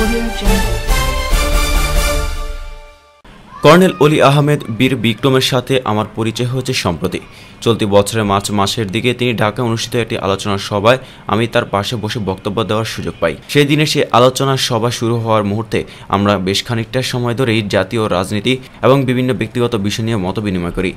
我也 d i o colonel অলি আহমেদ বীর বিক্রমের সাথে আমার পরিচয় হয়েছে সম্প্রতি চলতি বছরের মার্চ মাসের দিকে তিনি ঢাকা অনুষ্ঠিত একটি আলোচনা সভায় আমি তার পাশে বসে বক্তব্য দেওয়ার সুযোগ পাই সেই দিনে সেই আলোচনা সভা শুরু হওয়ার মুহূর্তে আমরা বেশ খানিকটা সময় ধরেই জাতীয় রাজনীতি এবং বিভিন্ন ব্যক্তিগত বিষয় নিয়ে মত বিনিময় করি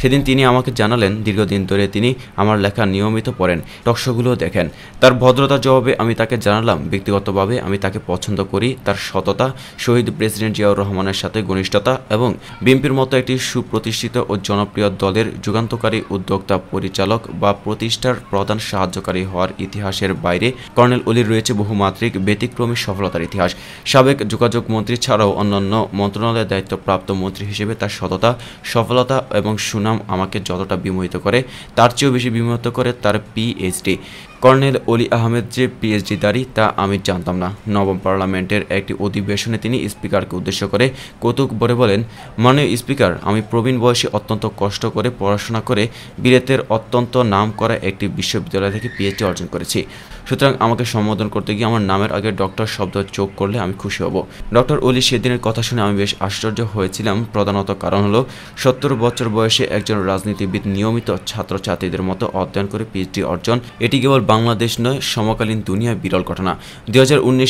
সেদিন তিনি আমাকে জানালেন দীর্ঘদিন ধরে তিনি আমার লেখা নিয়মিত পড়েন টকশোগুলো দেখেন তার ভদ্রতার জবাবে আমি তাকে জানালাম ব্যক্তিগতভাবে আমি তাকে পছন্দ করি তার সততা শহীদ প্রেসিডেন্ট জিয়াউর রহমানের সাথে ঘনিষ্ঠতা এবং বিএনপির মতো একটি সুপ্রতিষ্ঠিত ও জনপ্রিয় দলের যুগান্তকারী উদ্যোক্তা পরিচালক বা প্রতিষ্ঠার প্রধান সাহায্যকারী হওয়ার ইতিহাসের বাইরে কর্নেল অলির রয়েছে বহুমাত্রিক ব্যতিক্রমী সফলতার ইতিহাস সাবেক যোগাযোগ মন্ত্রী ছাড়াও অন্যান্য মন্ত্রণালয়ের দায়িত্বপ্রাপ্ত মন্ত্রী হিসেবে তার সততা সফলতা এবং সুনাম আমাকে যতটা বিমোহিত করে তার চেয়েও বেশি বিমোহিত করে তার পিএইচডি কর্নেল অলি আহমেদ যে পিএইচডি পিএইচডিধারী তা আমি জানতাম না নবম পার্লামেন্টের একটি অধিবেশনে তিনি স্পিকারকে উদ্দেশ্য করে কৌতুক বলে বলেন মাননীয় স্পিকার আমি প্রবীণ বয়সে অত্যন্ত কষ্ট করে পড়াশোনা করে বিলেতের অত্যন্ত নাম করা একটি বিশ্ববিদ্যালয় থেকে পিএইচডি অর্জন করেছি সুতরাং আমাকে সম্বোধন করতে গিয়ে আমার নামের আগে ডক্টর শব্দ যোগ করলে আমি খুশি হব ডক্টর অলি সেদিনের কথা শুনে আমি বেশ আশ্চর্য হয়েছিলাম প্রধানত কারণ হলো সত্তর বছর বয়সে একজন রাজনীতিবিদ নিয়মিত ছাত্রছাত্রীদের মতো অধ্যয়ন করে পিএইচডি অর্জন এটি কেবল বাংলাদেশ নয় সমকালীন দুনিয়ায় বিরল ঘটনা দু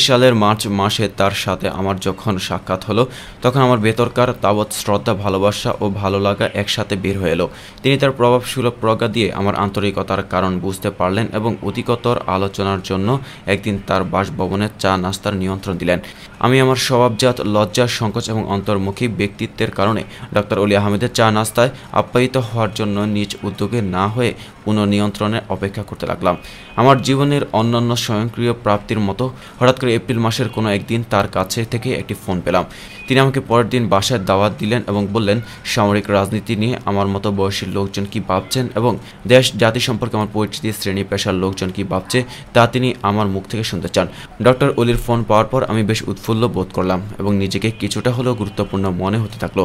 সালের মার্চ মাসে তার সাথে আমার যখন সাক্ষাৎ হলো তখন আমার বেতরকার তাবৎ শ্রদ্ধা ভালোবাসা ও ভালো লাগা একসাথে বের হয়ে এলো তিনি তার প্রভাবসুলভ প্রজ্ঞা দিয়ে আমার আন্তরিকতার কারণ বুঝতে পারলেন এবং অতিকতর আলোচনা জানার জন্য একদিন তার বাসভবনে চা নাস্তার নিয়ন্ত্রণ দিলেন আমি আমার স্বভাবজাত লজ্জা সংকোচ এবং অন্তর্মুখী ব্যক্তিত্বের কারণে ডক্টর অলি আহমেদের চা নাস্তায় আপ্যায়িত হওয়ার জন্য নিজ উদ্যোগে না হয়ে পুনর্নিয়ন্ত্রণের অপেক্ষা করতে লাগলাম আমার জীবনের অন্যান্য স্বয়ংক্রিয় প্রাপ্তির মতো হঠাৎ করে এপ্রিল মাসের কোনো একদিন তার কাছে থেকে একটি ফোন পেলাম তিনি আমাকে পরের দিন বাসায় দাওয়াত দিলেন এবং বললেন সামরিক রাজনীতি নিয়ে আমার মতো বয়সী লোকজন কি ভাবছেন এবং দেশ জাতি সম্পর্কে আমার পরিচিতি শ্রেণী পেশার লোকজন কি ভাবছে তা তিনি আমার মুখ থেকে শুনতে চান ডক্টর অলির ফোন পাওয়ার পর আমি বেশ উৎফুল্ল বোধ করলাম এবং নিজেকে কিছুটা হলেও গুরুত্বপূর্ণ মনে হতে থাকলো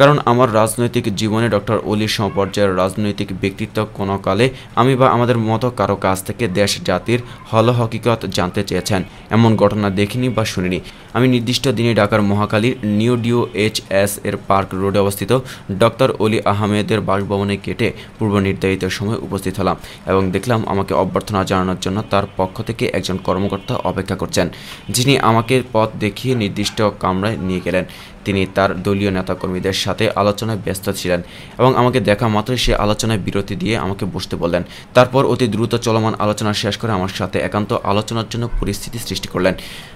কারণ আমার রাজনৈতিক জীবনে ডক্টর অলি সমপর্যায়ের রাজনৈতিক ব্যক্তিত্ব কোনো কালে আমি বা আমাদের মতো কারো কাছ থেকে দেশ জাতির হল হকিকত জানতে চেয়েছেন এমন ঘটনা দেখিনি বা শুনিনি আমি নির্দিষ্ট দিনে ঢাকার মহাকালীর নিউ ডিও এইচ এস এর পার্ক রোডে অবস্থিত ডক্টর অলি আহমেদের বাসভবনে কেটে পূর্ব নির্ধারিত সময় উপস্থিত হলাম এবং দেখলাম আমাকে অভ্যর্থনা জানানোর জন্য তার পক্ষ থেকে একজন কর্মকর্তা অপেক্ষা করছেন যিনি আমাকে পথ দেখিয়ে নির্দিষ্ট কামরায় নিয়ে গেলেন তিনি তার দলীয় নেতাকর্মীদের সাথে আলোচনায় ব্যস্ত ছিলেন এবং আমাকে দেখা মাত্রই সে আলোচনায় বিরতি দিয়ে আমাকে বসতে বললেন তারপর অতি দ্রুত চলমান আলোচনা শেষ করে আমার সাথে একান্ত আলোচনার জন্য পরিস্থিতি সৃষ্টি করলেন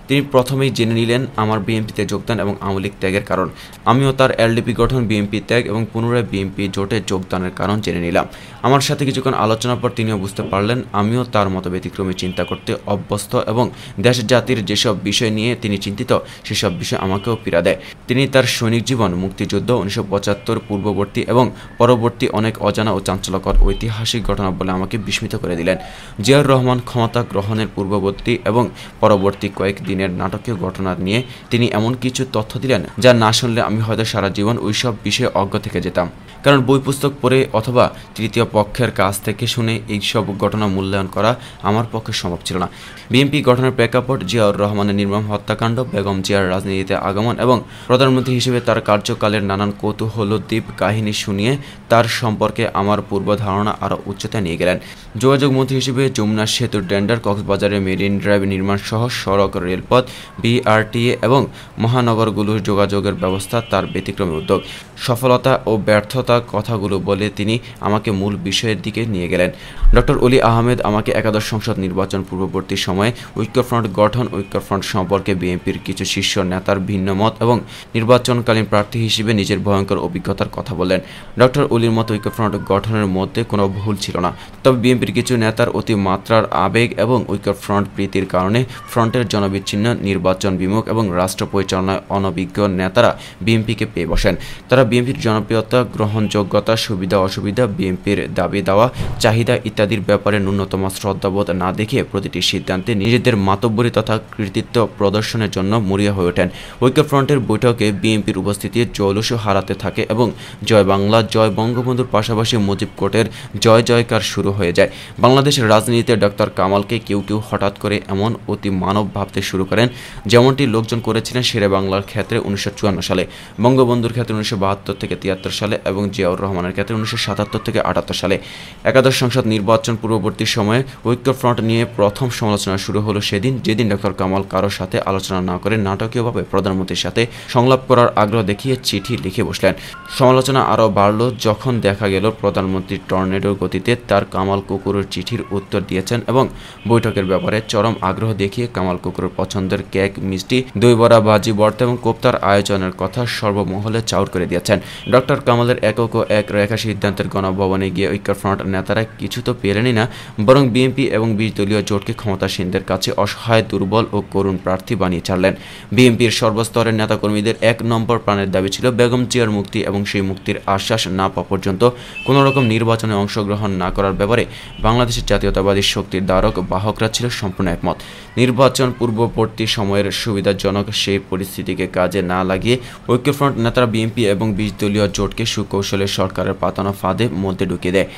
তিনি প্রথমেই জেনে নিলেন আমার বিএনপিতে যোগদান এবং আওয়ামী লীগ ত্যাগের কারণ আমিও তার এলডিপি গঠন বিএনপি ত্যাগ এবং পুনরায় বিএনপি জোটে যোগদানের কারণ জেনে নিলাম আমার সাথে কিছুক্ষণ আলোচনার পর তিনিও বুঝতে পারলেন আমিও তার মতো ব্যতিক্রমে চিন্তা করতে অভ্যস্ত এবং দেশ জাতির যেসব বিষয় নিয়ে তিনি চিন্তিত সেসব বিষয় আমাকেও পীড়া দেয় তিনি তার সৈনিক জীবন মুক্তিযুদ্ধ উনিশশো পঁচাত্তর পূর্ববর্তী এবং পরবর্তী অনেক অজানা ও চাঞ্চল্যকর ঐতিহাসিক ঘটনা বলে আমাকে বিস্মিত করে দিলেন জিয়াউর রহমান ক্ষমতা গ্রহণের পূর্ববর্তী এবং পরবর্তী কয়েক দিনের নাটকীয় ঘটনা নিয়ে তিনি এমন কিছু তথ্য দিলেন যা না শুনলে আমি হয়তো সারা জীবন ওইসব বিষয়ে অজ্ঞ থেকে যেতাম কারণ বই পুস্তক পড়ে অথবা তৃতীয় পক্ষের কাছ থেকে শুনে এইসব ঘটনা মূল্যায়ন করা আমার পক্ষে সম্ভব ছিল না বিএনপি গঠনের প্রেক্ষাপট জিয়াউর রহমানের নির্মম হত্যাকাণ্ড বেগম জিয়ার রাজনীতিতে আগমন এবং প্রধানমন্ত্রী হিসেবে তার কার্যকালের নানান কৌতূহলদ্বীপ কাহিনী শুনিয়ে তার সম্পর্কে আমার পূর্ব ধারণা আরও উচ্চতায় নিয়ে গেলেন যোগাযোগ মন্ত্রী হিসেবে যমুনা সেতুর ডেন্ডার কক্সবাজারে মেরিন ড্রাইভ নির্মাণ সহ সড়ক রেলপথ বিআরটিএ এবং মহানগরগুলোর যোগাযোগের ব্যবস্থা তার ব্যতিক্রমী উদ্যোগ সফলতা ও ব্যর্থতা হওয়া কথাগুলো বলে তিনি আমাকে মূল বিষয়ের দিকে নিয়ে গেলেন ডক্টর অলি আহমেদ আমাকে একাদশ সংসদ নির্বাচন পূর্ববর্তী সময়ে ঐক্যফ্রন্ট গঠন ঐক্যফ্রন্ট সম্পর্কে বিএনপির কিছু শীর্ষ নেতার ভিন্ন মত এবং নির্বাচনকালীন প্রার্থী হিসেবে নিজের ভয়ঙ্কর অভিজ্ঞতার কথা বলেন ডক্টর অলির মতো ঐক্যফ্রন্ট গঠনের মধ্যে কোনো ভুল ছিল না তবে বিএনপির কিছু নেতার অতিমাত্রার আবেগ এবং ঐক্যফ্রন্ট প্রীতির কারণে ফ্রন্টের জনবিচ্ছিন্ন নির্বাচন বিমুখ এবং রাষ্ট্র পরিচালনায় অনভিজ্ঞ নেতারা বিএনপিকে পেয়ে বসেন তারা বিএনপির জনপ্রিয়তা গ্রহণ গ্রহণযোগ্যতা সুবিধা অসুবিধা বিএনপির দাবি দেওয়া চাহিদা ইত্যাদির ব্যাপারে ন্যূনতম শ্রদ্ধাবোধ না দেখিয়ে প্রতিটি সিদ্ধান্তে নিজেদের মাতব্বরী তথা কৃতিত্ব প্রদর্শনের জন্য মরিয়া হয়ে ওঠেন ঐক্যফ্রন্টের বৈঠকে বিএনপির উপস্থিতি জলসু হারাতে থাকে এবং জয় বাংলা জয় বঙ্গবন্ধুর পাশাপাশি মুজিব কোর্টের জয় জয়কার শুরু হয়ে যায় বাংলাদেশের রাজনীতিতে ডক্টর কামালকে কেউ কেউ হঠাৎ করে এমন অতি মানব ভাবতে শুরু করেন যেমনটি লোকজন করেছিলেন শেরে বাংলার ক্ষেত্রে উনিশশো সালে বঙ্গবন্ধুর ক্ষেত্রে উনিশশো থেকে তিয়াত্তর সালে এবং জিয়াউর রহমানের ক্ষেত্রে উনিশশো সাতাত্তর থেকে আটাত্তর সালে একাদশ সংসদ নির্বাচন পূর্ববর্তী সময়ে ঐক্যফ্রন্ট নিয়ে প্রথম সমালোচনা শুরু হলো সেদিন যেদিন ডক্টর কামাল কারোর সাথে আলোচনা না করে নাটকীয়ভাবে প্রধানমন্ত্রীর সাথে সংলাপ করার আগ্রহ দেখিয়ে চিঠি লিখে বসলেন সমালোচনা আরও বাড়ল যখন দেখা গেল প্রধানমন্ত্রী টর্নেডোর গতিতে তার কামাল কুকুরের চিঠির উত্তর দিয়েছেন এবং বৈঠকের ব্যাপারে চরম আগ্রহ দেখিয়ে কামাল কুকুরের পছন্দের কেক মিষ্টি দই বড়া বাজি বর্তা এবং কোপ্তার আয়োজনের কথা সর্বমহলে চাউর করে দিয়েছেন ডক্টর কামালের এক একক ও এক রেখা সিদ্ধান্তের গণভবনে গিয়ে ঐক্যফ্রন্ট নেতারা কিছু তো পেলেনই না বরং বিএনপি এবং বিশ দলীয় জোটকে ক্ষমতাসীনদের কাছে অসহায় দুর্বল ও করুণ প্রার্থী বানিয়ে ছাড়লেন বিএনপির সর্বস্তরের নেতাকর্মীদের এক নম্বর প্রাণের দাবি ছিল বেগম জিয়ার মুক্তি এবং সেই মুক্তির আশ্বাস না পাওয়া পর্যন্ত কোনো রকম নির্বাচনে অংশগ্রহণ না করার ব্যাপারে বাংলাদেশের জাতীয়তাবাদী শক্তির দ্বারক বাহকরা ছিল সম্পূর্ণ একমত নির্বাচন পূর্ববর্তী সময়ের সুবিধাজনক সেই পরিস্থিতিকে কাজে না লাগিয়ে ঐক্যফ্রন্ট নেতারা বিএনপি এবং বিশ দলীয় জোটকে সুকৌশল কৌশলে সরকারের পাতানো ফাঁদে মধ্যে ঢুকিয়ে দেয়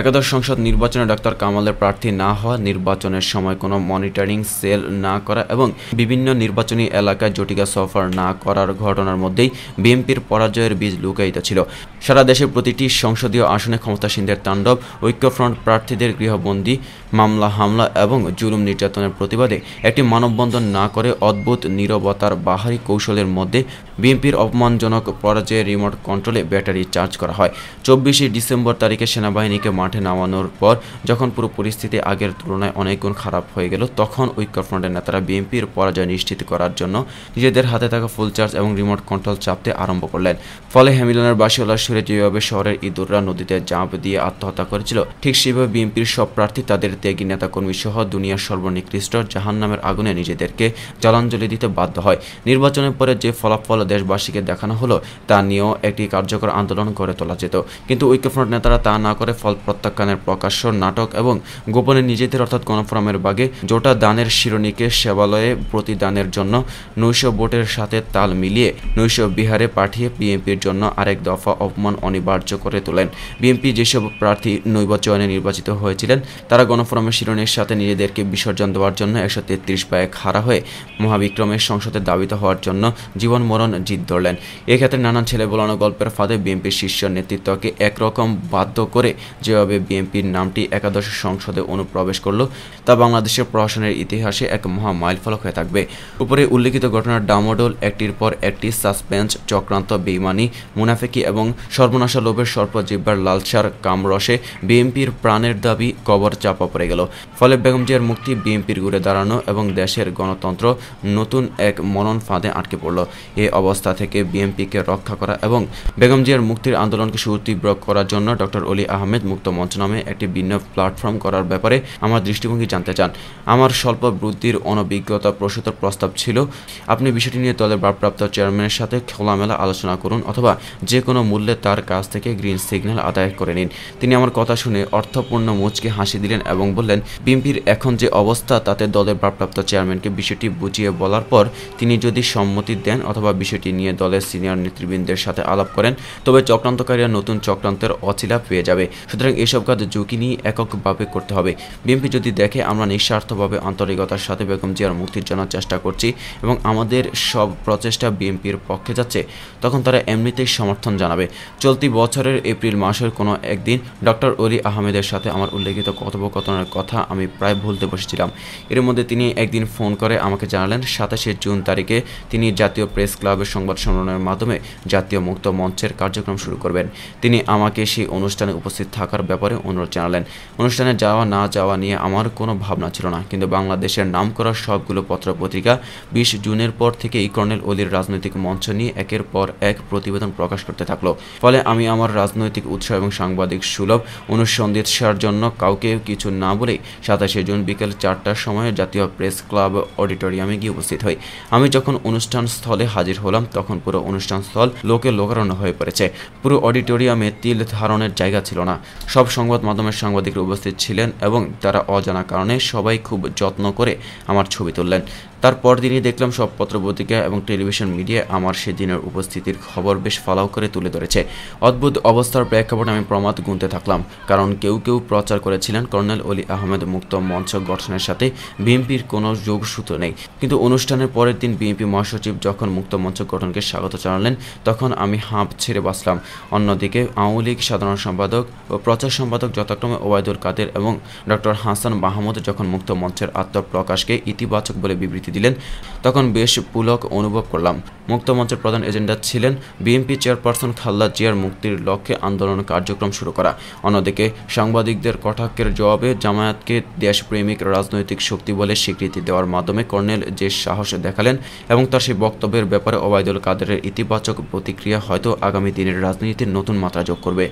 একাদশ সংসদ নির্বাচনে ডক্টর কামালের প্রার্থী না হওয়া নির্বাচনের সময় কোনো মনিটরিং সেল না করা এবং বিভিন্ন নির্বাচনী এলাকায় জটিকা সফর না করার ঘটনার মধ্যেই বিএনপির পরাজয়ের বীজ লুকায়িত ছিল সারা দেশের প্রতিটি সংসদীয় আসনে ক্ষমতাসীনদের তাণ্ডব ঐক্যফ্রন্ট প্রার্থীদের গৃহবন্দী মামলা হামলা এবং জুলুম নির্যাতনের প্রতিবাদে একটি মানববন্ধন না করে অদ্ভুত নিরবতার বাহারি কৌশলের মধ্যে বিএনপির অপমানজনক পরাজয়ের রিমোট কন্ট্রোলে ব্যাটারি চার্জ করা হয় চব্বিশে ডিসেম্বর তারিখে সেনাবাহিনীকে মাঠে নামানোর পর যখন পুরো পরিস্থিতি আগের তুলনায় অনেকগুণ খারাপ হয়ে গেল তখন ঐক্যফ্রন্টের নেতারা বিএনপির পরাজয় নিশ্চিত করার জন্য নিজেদের হাতে থাকা ফুল চার্জ এবং রিমোট কন্ট্রোল চাপতে আরম্ভ করলেন ফলে হ্যামিলনের বাসিওলা সুরে যেভাবে শহরের ইঁদুররা নদীতে জাঁপ দিয়ে আত্মহত্যা করেছিল ঠিক সেভাবে বিএনপির সব প্রার্থী তাদের ত্যাগী নেতাকর্মী সহ দুনিয়ার সর্বনিকৃষ্ট জাহান্নামের আগুনে নিজেদেরকে জলাঞ্জলি দিতে বাধ্য হয় নির্বাচনের পরে যে ফলাফল দেশবাসীকে দেখানো হলো তা নিয়েও একটি কার্যকর আন্দোলন করে তোলা যেত কিন্তু ঐক্যফ্রন্ট নেতারা তা না করে ফল প্রত্যাখ্যানের প্রকাশ্য নাটক এবং গোপনে নিজেদের অর্থাৎ গণফোরামের বাগে জোটা দানের শিরোনিকে সেবালয়ে প্রতিদানের জন্য নৈশ ভোটের সাথে তাল মিলিয়ে নৈশ বিহারে পাঠিয়ে বিএনপির জন্য আরেক দফা অপমান অনিবার্য করে তোলেন বিএনপি যেসব প্রার্থী নৈব নির্বাচিত হয়েছিলেন তারা গণ গণফোরামের শিরোনের সাথে নিজেদেরকে বিসর্জন দেওয়ার জন্য একশো তেত্রিশ পায়ে খাড়া হয়ে মহাবিক্রমের সংসদে দাবিত হওয়ার জন্য জীবন মরণ জিত ধরলেন এক্ষেত্রে নানান ছেলে বলানো গল্পের ফাঁদে বিএনপির শীর্ষ নেতৃত্বকে একরকম বাধ্য করে যেভাবে বিএনপির নামটি একাদশ সংসদে অনুপ্রবেশ করল তা বাংলাদেশের প্রশাসনের ইতিহাসে এক মহা মাইলফলক হয়ে থাকবে উপরে উল্লিখিত ঘটনার ডামোডল একটির পর একটি সাসপেন্স চক্রান্ত বেইমানি মুনাফেকি এবং সর্বনাশা লোভের সর্পজিব্বার লালসার কামরসে বিএনপির প্রাণের দাবি কবর চাপা পড়ে গেল ফলে বেগম জিয়ার মুক্তি বিএনপির ঘুরে দাঁড়ানো এবং দেশের গণতন্ত্র নতুন এক মনন ফাঁদে আটকে পড়ল এই অবস্থা থেকে বিএনপিকে রক্ষা করা এবং বেগম জিয়ার মুক্তির আন্দোলনকে সুতীব্র করার জন্য ডক্টর অলি আহমেদ মুক্ত মঞ্চ নামে একটি ভিন্ন প্ল্যাটফর্ম করার ব্যাপারে আমার দৃষ্টিভঙ্গি জানতে চান আমার স্বল্প বুদ্ধির অনভিজ্ঞতা প্রসূত প্রস্তাব ছিল আপনি বিষয়টি নিয়ে দলের ভারপ্রাপ্ত চেয়ারম্যানের সাথে খোলামেলা আলোচনা করুন অথবা যে কোনো মূল্যে তার কাছ থেকে গ্রিন সিগন্যাল আদায় করে নিন তিনি আমার কথা শুনে অর্থপূর্ণ মুচকে হাসি দিলেন এবং এবং বললেন বিএনপির এখন যে অবস্থা তাতে দলের ভারপ্রাপ্ত চেয়ারম্যানকে বিষয়টি বুঝিয়ে বলার পর তিনি যদি সম্মতি দেন অথবা বিষয়টি নিয়ে দলের সিনিয়র নেতৃবৃন্দের সাথে আলাপ করেন তবে চক্রান্তকারীরা নতুন চক্রান্তের অচিলা পেয়ে যাবে সুতরাং এসব কাজ ঝুঁকি নিয়ে এককভাবে করতে হবে বিএনপি যদি দেখে আমরা নিঃস্বার্থভাবে আন্তরিকতার সাথে বেগম জিয়ার মুক্তির জন্য চেষ্টা করছি এবং আমাদের সব প্রচেষ্টা বিএনপির পক্ষে যাচ্ছে তখন তারা এমনিতেই সমর্থন জানাবে চলতি বছরের এপ্রিল মাসের কোনো একদিন ডক্টর অলি আহমেদের সাথে আমার উল্লেখিত কথোপকথন ঘটনার কথা আমি প্রায় ভুলতে বসেছিলাম এর মধ্যে তিনি একদিন ফোন করে আমাকে জানালেন সাতাশে জুন তারিখে তিনি জাতীয় প্রেস ক্লাবের সংবাদ সম্মেলনের মাধ্যমে জাতীয় মুক্ত মঞ্চের কার্যক্রম শুরু করবেন তিনি আমাকে সেই অনুষ্ঠানে উপস্থিত থাকার ব্যাপারে অনুরোধ জানালেন অনুষ্ঠানে যাওয়া না যাওয়া নিয়ে আমার কোনো ভাবনা ছিল না কিন্তু বাংলাদেশের নাম করা সবগুলো পত্রপত্রিকা বিশ জুনের পর থেকে কর্নেল অলির রাজনৈতিক মঞ্চ নিয়ে একের পর এক প্রতিবেদন প্রকাশ করতে থাকলো ফলে আমি আমার রাজনৈতিক উৎসাহ এবং সাংবাদিক সুলভ অনুসন্ধিৎসার জন্য কাউকে কিছু না না বলে সাতাশে জুন বিকেল চারটার সময় জাতীয় প্রেস ক্লাব অডিটোরিয়ামে গিয়ে উপস্থিত হই আমি যখন অনুষ্ঠান স্থলে হাজির হলাম তখন পুরো অনুষ্ঠান স্থল লোকে লোকারণ্য হয়ে পড়েছে পুরো অডিটোরিয়ামে তিল ধারণের জায়গা ছিল না সব সংবাদ মাধ্যমের সাংবাদিকরা উপস্থিত ছিলেন এবং তারা অজানা কারণে সবাই খুব যত্ন করে আমার ছবি তুললেন তারপর দিনই দেখলাম সব পত্রপত্রিকা এবং টেলিভিশন মিডিয়া আমার সেদিনের উপস্থিতির খবর বেশ ফলাও করে তুলে ধরেছে অদ্ভুত অবস্থার প্রেক্ষাপটে আমি প্রমাদ গুনতে থাকলাম কারণ কেউ কেউ প্রচার করেছিলেন কর্নেল অলি আহমেদ মুক্ত মঞ্চ গঠনের সাথে বিএনপির কোনো যোগসূত্র নেই কিন্তু অনুষ্ঠানের পরের দিন বিএনপি মহাসচিব যখন মুক্ত মঞ্চ গঠনকে স্বাগত জানালেন তখন আমি হাঁপ ছেড়ে বাঁচলাম অন্যদিকে আওয়ামী লীগ সাধারণ সম্পাদক ও প্রচার সম্পাদক যথাক্রমে ওবায়দুল কাদের এবং ডক্টর হাসান মাহমুদ যখন মুক্ত মঞ্চের আত্মপ্রকাশকে ইতিবাচক বলে বিবৃতি যুক্তি দিলেন তখন বেশ পুলক অনুভব করলাম মুক্তমঞ্চের প্রধান এজেন্ডা ছিলেন বিএনপি চেয়ারপারসন খাল্লা জিয়ার মুক্তির লক্ষ্যে আন্দোলন কার্যক্রম শুরু করা অন্যদিকে সাংবাদিকদের কটাক্ষের জবাবে জামায়াতকে দেশপ্রেমিক রাজনৈতিক শক্তি বলে স্বীকৃতি দেওয়ার মাধ্যমে কর্নেল যে সাহস দেখালেন এবং তার সেই বক্তব্যের ব্যাপারে ওবায়দুল কাদেরের ইতিবাচক প্রতিক্রিয়া হয়তো আগামী দিনের রাজনীতির নতুন মাত্রা যোগ করবে